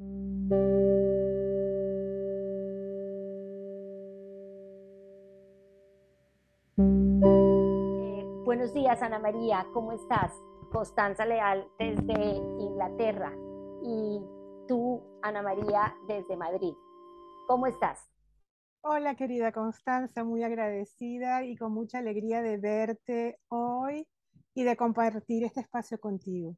Eh, buenos días, Ana María, ¿cómo estás? Constanza Leal desde Inglaterra y tú, Ana María, desde Madrid. ¿Cómo estás? Hola querida Constanza, muy agradecida y con mucha alegría de verte hoy y de compartir este espacio contigo.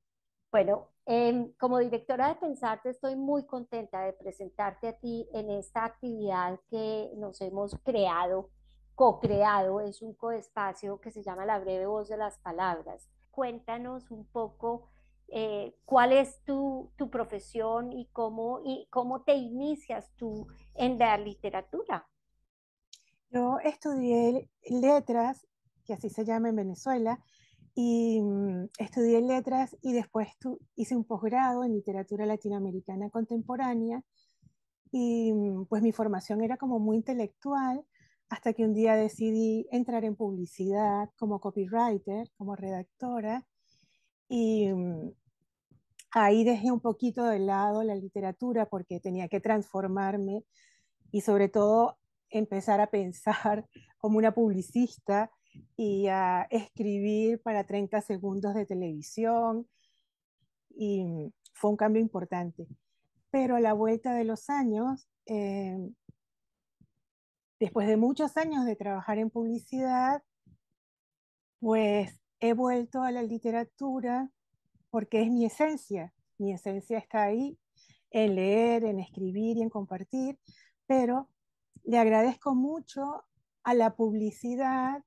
Bueno, em, como directora de Pensarte, estoy muy contenta de presentarte a ti en esta actividad que nos hemos creado, co-creado, es un coespacio que se llama La Breve Voz de las Palabras. Cuéntanos un poco eh, cuál es tu, tu, profesión y cómo, y cómo te inicias tú en la literatura. Yo estudié letras, que así se llama en Venezuela, y mm, estudié letras y después hice un posgrado en literatura latinoamericana contemporánea y mm, pues mi formación era como muy intelectual hasta que un día decidí entrar en publicidad como copywriter, como redactora y mm, ahí dejé un poquito de lado la literatura porque tenía que transformarme y sobre todo empezar a pensar como una publicista y a escribir para 30 segundos de televisión. Y mm, fue un cambio importante. Pero a la vuelta de los años, eh, después de muchos años de trabajar en publicidad, pues he vuelto a la literatura porque es mi esencia. Mi esencia está ahí en leer, en escribir y en compartir, pero le agradezco mucho a la publicidad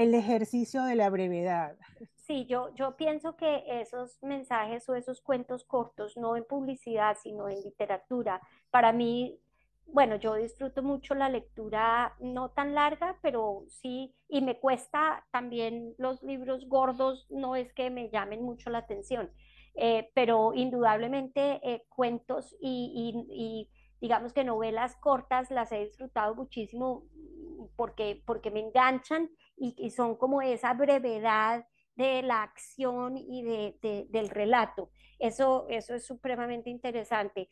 el ejercicio de la brevedad. Sí, yo, yo pienso que esos mensajes o esos cuentos cortos, no en publicidad, sino en literatura, para mí, bueno, yo disfruto mucho la lectura no tan larga, pero sí, y me cuesta también los libros gordos, no es que me llamen mucho la atención, eh, pero indudablemente eh, cuentos y, y digamos que novelas cortas las he disfrutado muchísimo porque, porque me enganchan y, son como esa brevedad de la acción y de, del relato. Eso, eso es supremamente interesante.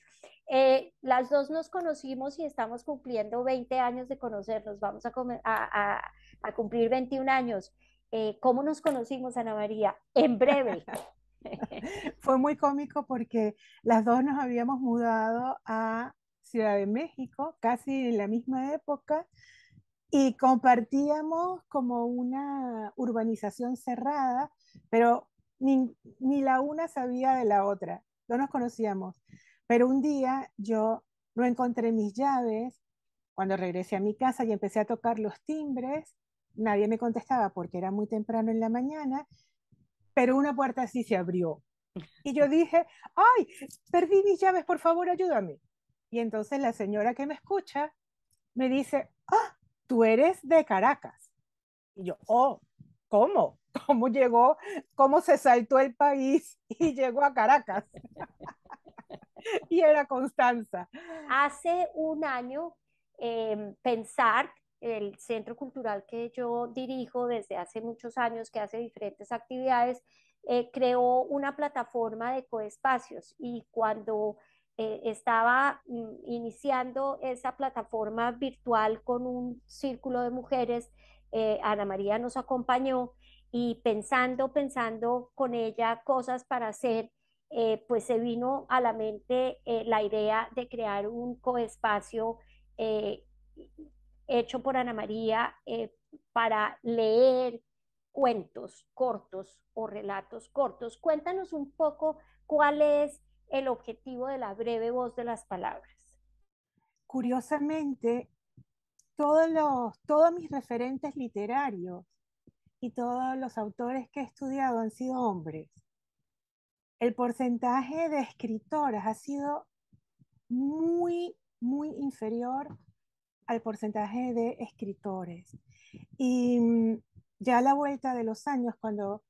Eh, las dos nos conocimos y estamos cumpliendo 20 años de conocernos, vamos a, a, cumplir 21 años. Eh, ¿Cómo nos conocimos, Ana María? En breve. Fue muy cómico porque las dos nos habíamos mudado a Ciudad de México casi en la misma época y compartíamos como una urbanización cerrada, pero ni, la una sabía de la otra, no nos conocíamos. Pero un día yo no encontré mis llaves, cuando regresé a mi casa y empecé a tocar los timbres, nadie me contestaba porque era muy temprano en la mañana, pero una puerta sí se abrió. Y yo dije, ay, perdí mis llaves, por favor, ayúdame. Y entonces la señora que me escucha me dice, ah, tú eres de Caracas. Y yo, oh, ¿cómo? ¿Cómo llegó? ¿Cómo se saltó el país y llegó a Caracas? y era Constanza. Hace un año, em, pensar el centro cultural que yo dirijo desde hace muchos años, que hace diferentes actividades, eh, creó una plataforma de coespacios y cuando eh, estaba mm, iniciando esa plataforma virtual con un círculo de mujeres. Eh, Ana María nos acompañó y pensando, pensando con ella cosas para hacer, eh, pues se vino a la mente la idea de crear un coespacio hecho por Ana María para leer cuentos cortos o relatos cortos. Cuéntanos un poco cuál es el objetivo de la breve voz de las palabras. Curiosamente, todos, los, todos mis referentes literarios y todos los autores que he estudiado han sido hombres. El porcentaje de escritoras ha sido muy, muy inferior al porcentaje de escritores. Y mm, ya a la vuelta de los años, cuando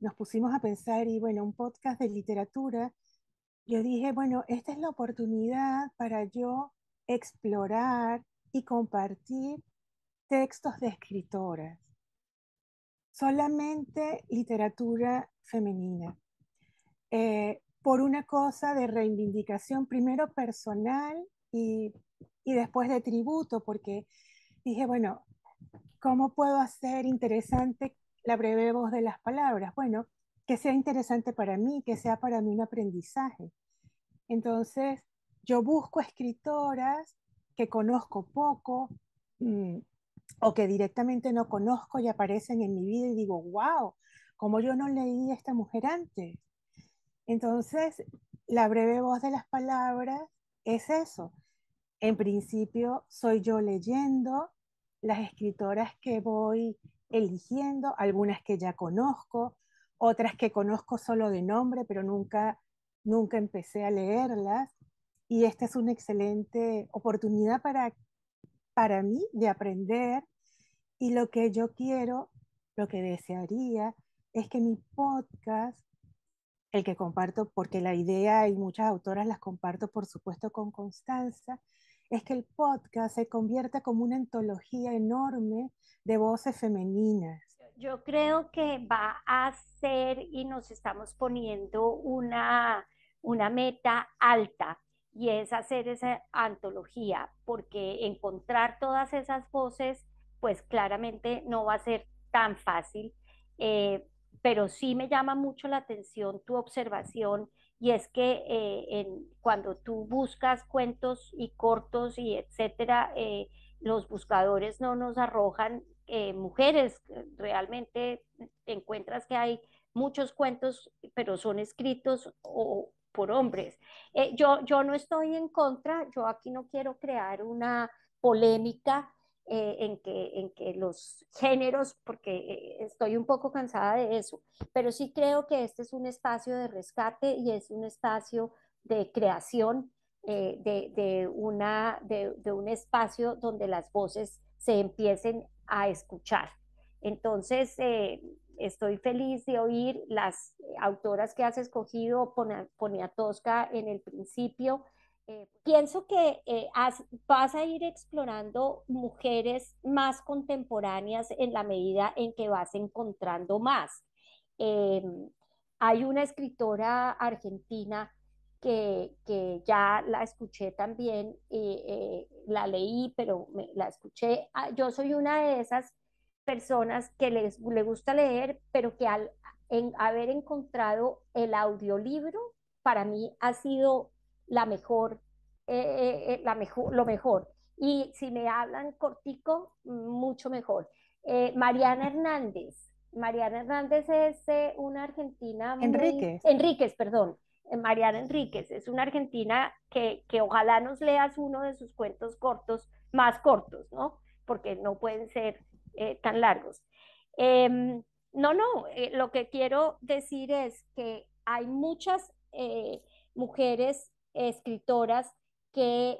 nos pusimos a pensar, y bueno, un podcast de literatura yo dije, bueno, esta es la oportunidad para yo explorar y compartir textos de escritoras, solamente literatura femenina, eh, por una cosa de reivindicación primero personal y, y después de tributo, porque dije, bueno, ¿cómo puedo hacer interesante la breve voz de las palabras? Bueno, que sea interesante para mí, que sea para mí un aprendizaje. Entonces, yo busco escritoras que conozco poco mm, o que directamente no conozco y aparecen en mi vida y digo, wow, como yo no leí a esta mujer antes. Entonces, la breve voz de las palabras es eso. En principio, soy yo leyendo las escritoras que voy eligiendo, algunas que ya conozco, otras que conozco solo de nombre, pero nunca, nunca empecé a leerlas. Y esta es una excelente oportunidad para, para mí de aprender. Y lo que yo quiero, lo que desearía, es que mi podcast, el que comparto, porque la idea y muchas autoras las comparto, por supuesto, con Constanza, es que el podcast se convierta como una antología enorme de voces femeninas yo creo que va a ser y nos estamos poniendo una, una meta alta y es hacer esa antología, porque encontrar todas esas voces, pues claramente no va a ser tan fácil, eh, pero sí me llama mucho la atención tu observación y es que eh, en, cuando tú buscas cuentos y cortos y etcétera, eh, los buscadores no nos arrojan eh, mujeres. Eh, realmente encuentras que hay muchos cuentos, pero son escritos por hombres. Eh, yo, yo no estoy en contra, yo aquí no quiero crear una polémica en, que, en que los géneros, porque estoy un poco cansada de eso, pero sí creo que este es un espacio de rescate y es un espacio de creación de, una, de, de un espacio donde las voces se empiecen a escuchar. Entonces, eh, estoy feliz de oír las eh, autoras que has escogido, ponía Tosca en el principio. Eh, pienso que vas a ir explorando mujeres más contemporáneas en la medida en que vas encontrando más. Em, hay una escritora argentina que, ya la escuché también, eh, eh, la leí, pero la escuché. Ah, yo soy una de esas personas que les, gusta leer, pero que al haber encontrado el audiolibro, para mí ha sido la mejor, eh, la mejor lo mejor. Y si me hablan cortico, mucho mejor. Mariana Hernández, Mariana Hernández es una argentina. Muy... Enríquez. Enríquez, perdón. Eh, Mariana Enríquez. Es una argentina que, ojalá nos leas uno de sus cuentos cortos, más cortos, ¿no? Porque no pueden ser eh, tan largos. Em, no, no, eh, lo que quiero decir es que hay muchas mujeres escritoras que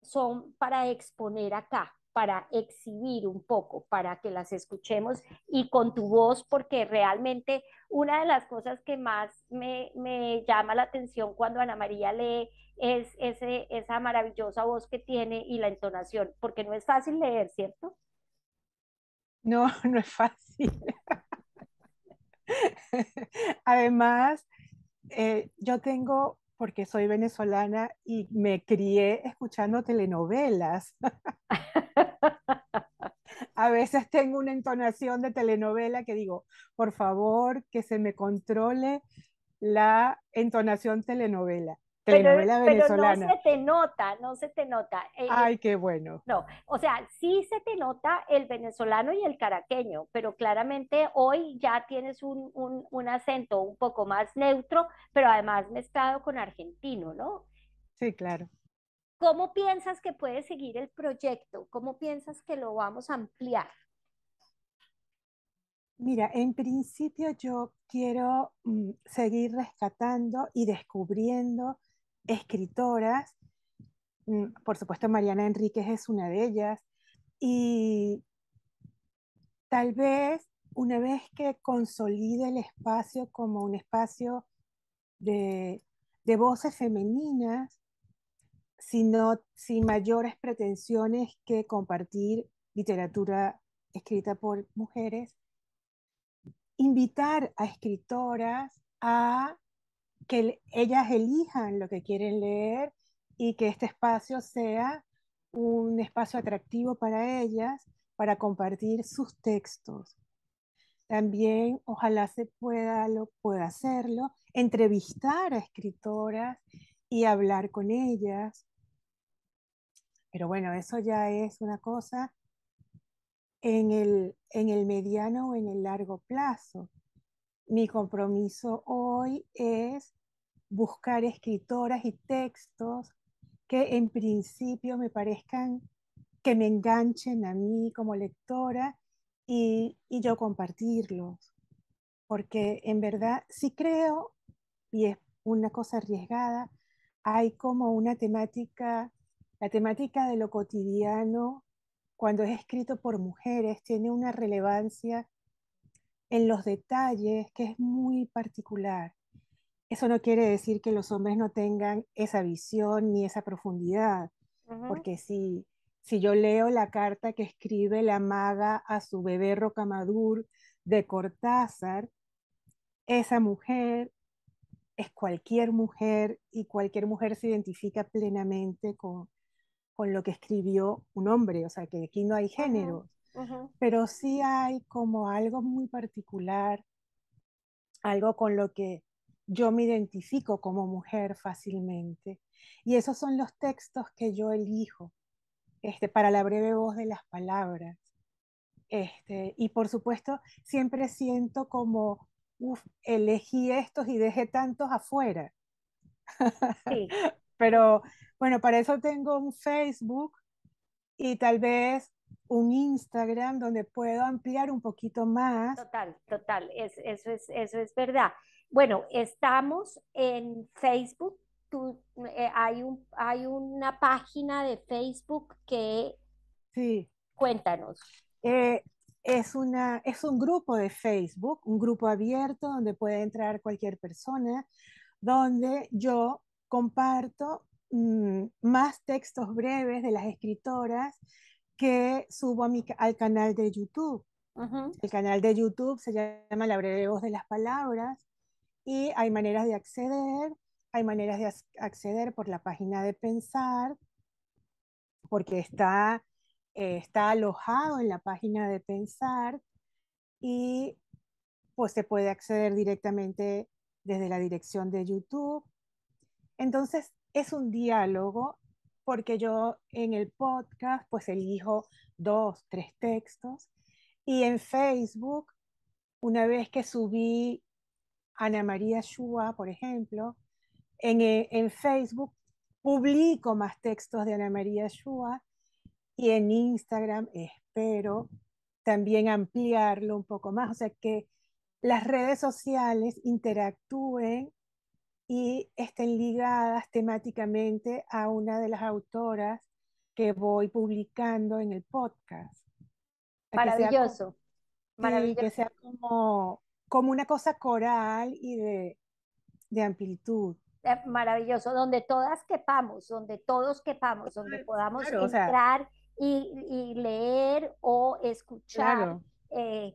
son para exponer acá para exhibir un poco, para que las escuchemos y con tu voz, porque realmente una de las cosas que más me, llama la atención cuando Ana María lee es esa maravillosa voz que tiene y la entonación, porque no es fácil leer, ¿cierto? No, no es fácil. Además, eh, yo tengo, porque soy venezolana y me crié escuchando telenovelas. a veces tengo una entonación de telenovela que digo, por favor, que se me controle la entonación telenovela. Telenovela venezolana. no se te nota, no se te nota. Eh, eh, Ay, qué bueno. No, o sea, sí se te nota el venezolano y el caraqueño, pero claramente hoy ya tienes un acento un poco más neutro, pero además mezclado con argentino, ¿no? Sí, claro. ¿Cómo piensas que puede seguir el proyecto? ¿Cómo piensas que lo vamos a ampliar? Mira, en principio yo quiero mm, seguir rescatando y descubriendo escritoras. Mm, por supuesto, Mariana Enríquez es una de ellas. Y tal vez una vez que consolide el espacio como un espacio de voces femeninas, Sino sin mayores pretensiones que compartir literatura escrita por mujeres, invitar a escritoras a que ellas elijan lo que quieren leer y que este espacio sea un espacio atractivo para ellas para compartir sus textos. También ojalá se pueda, lo, pueda hacerlo, entrevistar a escritoras y hablar con ellas pero bueno, eso ya es una cosa en el, mediano o en el largo plazo. Mi compromiso hoy es buscar escritoras y textos que en principio me parezcan que me enganchen a mí como lectora y, y, yo compartirlos. Porque en verdad sí creo, y es una cosa arriesgada, hay como una temática la temática de lo cotidiano, cuando es escrito por mujeres, tiene una relevancia en los detalles que es muy particular. Eso no quiere decir que los hombres no tengan esa visión ni esa profundidad, porque si, si yo leo la carta que escribe la maga a su bebé Rocamadur de Cortázar, esa mujer es cualquier mujer y cualquier mujer se identifica plenamente con, con lo que escribió un hombre, o sea que aquí no hay géneros, pero sí hay como algo muy particular, algo con lo que yo me identifico como mujer fácilmente. Y esos son los textos que yo elijo este, para la breve voz de las palabras. Este, y por supuesto, siempre siento como, uff, elegí estos y dejé tantos afuera. Sí. Pero bueno, para eso tengo un Facebook y tal vez un Instagram donde puedo ampliar un poquito más. Total, total, eso, es, eso es verdad. Bueno, estamos en Facebook. Eh, hay, hay una página de Facebook que... Sí. Cuéntanos. Eh, es, una, es un grupo de Facebook, un grupo abierto donde puede entrar cualquier persona, donde yo comparto mm, más textos breves de las escritoras que subo a al canal de YouTube. El canal de YouTube se llama La breve voz de las palabras y hay maneras de acceder, hay maneras de acceder por la página de pensar, porque está, eh, está alojado en la página de pensar y pues se puede acceder directamente desde la dirección de YouTube entonces, es un diálogo porque yo en el podcast pues elijo dos, tres textos y en Facebook, una vez que subí Ana María Shua, por ejemplo, en, eh, en Facebook publico más textos de Ana María Shua y en Instagram espero también ampliarlo un poco más, o sea que las redes sociales interactúen y estén ligadas temáticamente a una de las autoras que voy publicando en el podcast. Maravilloso. Que Maravilloso. sea como, como una cosa coral y de, amplitud eh, maravilloso, donde todas quepamos, donde todos quepamos, donde podamos entrar y, leer o escuchar eh,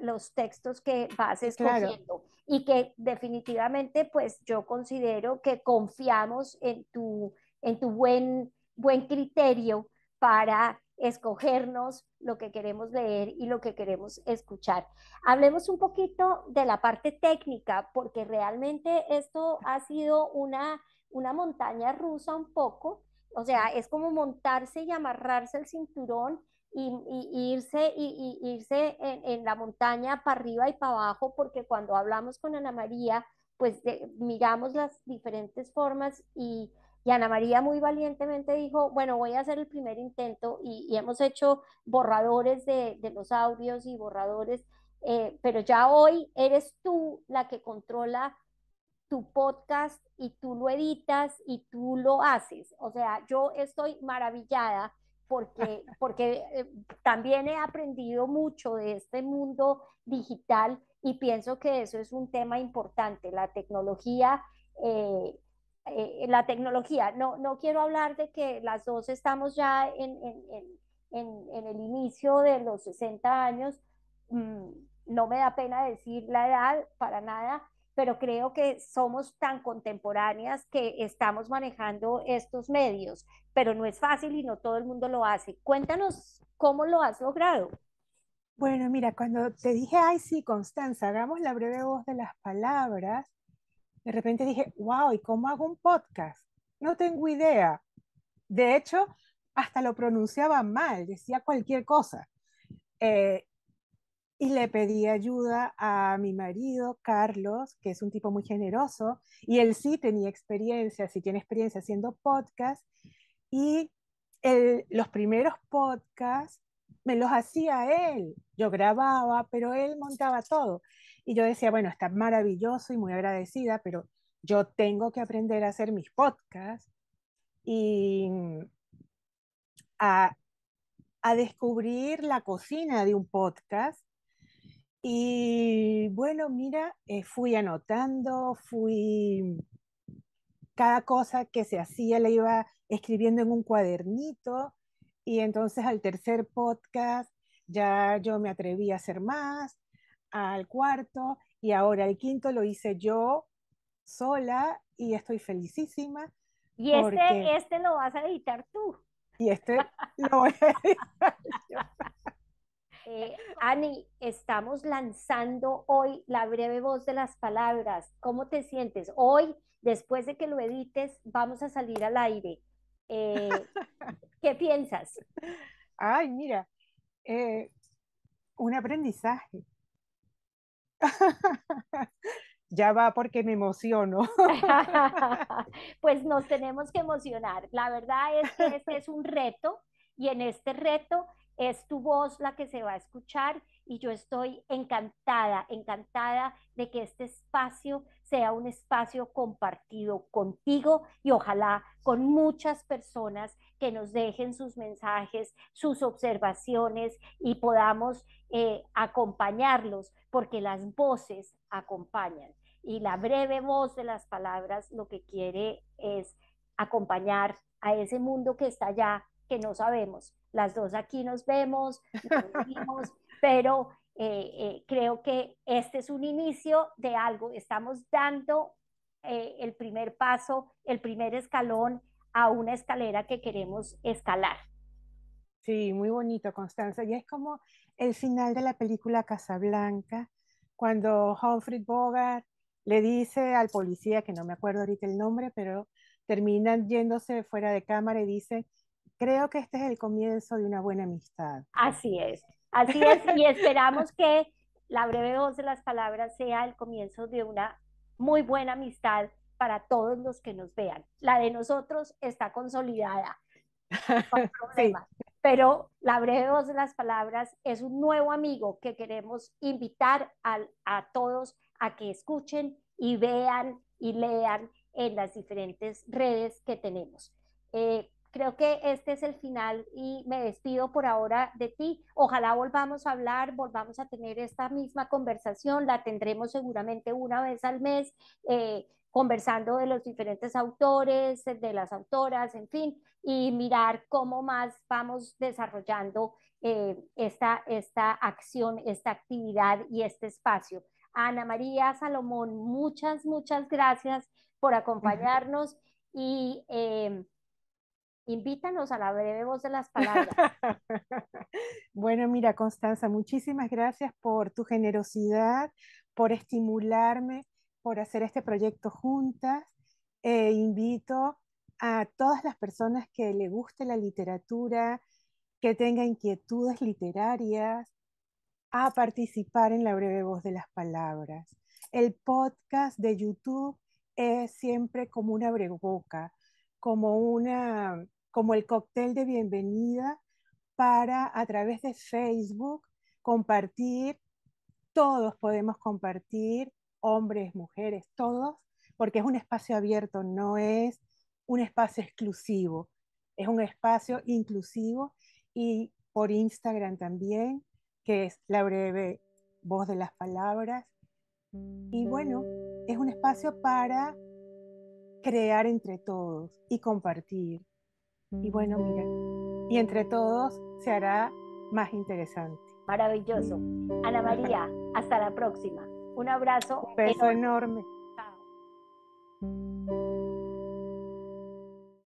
los textos que vas escogiendo y que definitivamente pues yo considero que confiamos en tu, en tu buen, buen criterio para escogernos lo que queremos leer y lo que queremos escuchar. Hablemos un poquito de la parte técnica, porque realmente esto ha sido una, una montaña rusa un poco, o sea, es como montarse y amarrarse el cinturón y, irse, y, irse en, la montaña para arriba y para abajo, porque cuando hablamos con Ana María, pues miramos las diferentes formas y, Ana María muy valientemente dijo, bueno, voy a hacer el primer intento y, hemos hecho borradores de, los audios y borradores, eh, pero ya hoy eres tú la que controla tu podcast y tú lo editas y tú lo haces. O sea, yo estoy maravillada porque, eh, también he aprendido mucho de este mundo digital y pienso que eso es un tema importante. La tecnología, eh, eh, la tecnología, no, quiero hablar de que las dos estamos ya en, el inicio de los 60 años, mm, no me da pena decir la edad para nada, pero creo que somos tan contemporáneas que estamos manejando estos medios, pero no es fácil y no todo el mundo lo hace. Cuéntanos cómo lo has logrado. Bueno, mira, cuando te dije, ay, sí, Constanza, hagamos la breve voz de las palabras, de repente dije, wow, ¿y cómo hago un podcast? No tengo idea. De hecho, hasta lo pronunciaba mal, decía cualquier cosa. Eh, y le pedí ayuda a mi marido, Carlos, que es un tipo muy generoso, y él sí tenía experiencia, sí tiene experiencia haciendo podcast, y los primeros podcast me los hacía él, yo grababa, pero él montaba todo. Y yo decía, bueno, está maravilloso y muy agradecida, pero yo tengo que aprender a hacer mis podcasts y mm, a, a descubrir la cocina de un podcast y bueno, mira, eh, fui anotando, fui cada cosa que se hacía la iba escribiendo en un cuadernito y entonces al tercer podcast ya yo me atreví a hacer más, al cuarto y ahora el quinto lo hice yo sola y estoy felicísima. Y este, este lo vas a editar tú. Y este lo voy a editar yo. Eh, Ani, estamos lanzando hoy la breve voz de las palabras. ¿Cómo te sientes? Hoy, después de que lo edites, vamos a salir al aire. Eh, ¿Qué piensas? Ay, mira, eh, un aprendizaje. ya va porque me emociono. pues nos tenemos que emocionar. La verdad es que este es un reto y en este reto es tu voz la que se va a escuchar y yo estoy encantada, encantada de que este espacio sea un espacio compartido contigo y ojalá con muchas personas que nos dejen sus mensajes, sus observaciones y podamos eh, acompañarlos porque las voces acompañan y la breve voz de las palabras lo que quiere es acompañar a ese mundo que está allá que no sabemos. Las dos aquí nos vemos, pero eh, eh, creo que este es un inicio de algo. Estamos dando eh, el primer paso, el primer escalón a una escalera que queremos escalar. Sí, muy bonito, Constanza. Y es como el final de la película Casablanca, cuando Humphrey Bogart le dice al policía, que no me acuerdo ahorita el nombre, pero terminan yéndose fuera de cámara y dice, Creo que este es el comienzo de una buena amistad. Así es, así es, y esperamos que la breve voz de las palabras sea el comienzo de una muy buena amistad para todos los que nos vean. La de nosotros está consolidada, pero la breve voz de las palabras es un nuevo amigo que queremos invitar a, a todos a que escuchen y vean y lean en las diferentes redes que tenemos. Eh, Creo que este es el final y me despido por ahora de ti. Ojalá volvamos a hablar, volvamos a tener esta misma conversación, la tendremos seguramente una vez al mes, eh, conversando de los diferentes autores, de las autoras, en fin, y mirar cómo más vamos desarrollando eh, esta, esta acción, esta actividad y este espacio. Ana María Salomón, muchas, muchas gracias por acompañarnos y... Em, Invítanos a la breve voz de las palabras. bueno, mira, Constanza, muchísimas gracias por tu generosidad, por estimularme, por hacer este proyecto juntas. Eh, invito a todas las personas que le guste la literatura, que tenga inquietudes literarias, a participar en la breve voz de las palabras. El podcast de YouTube es siempre como una breboca, como una como el cóctel de bienvenida para a través de Facebook compartir, todos podemos compartir, hombres, mujeres, todos, porque es un espacio abierto, no es un espacio exclusivo, es un espacio inclusivo y por Instagram también, que es la breve voz de las palabras. Y bueno, es un espacio para crear entre todos y compartir. Y bueno, mira, y entre todos se hará más interesante. Maravilloso. Ana María, hasta la próxima. Un abrazo. Un beso enorme. enorme.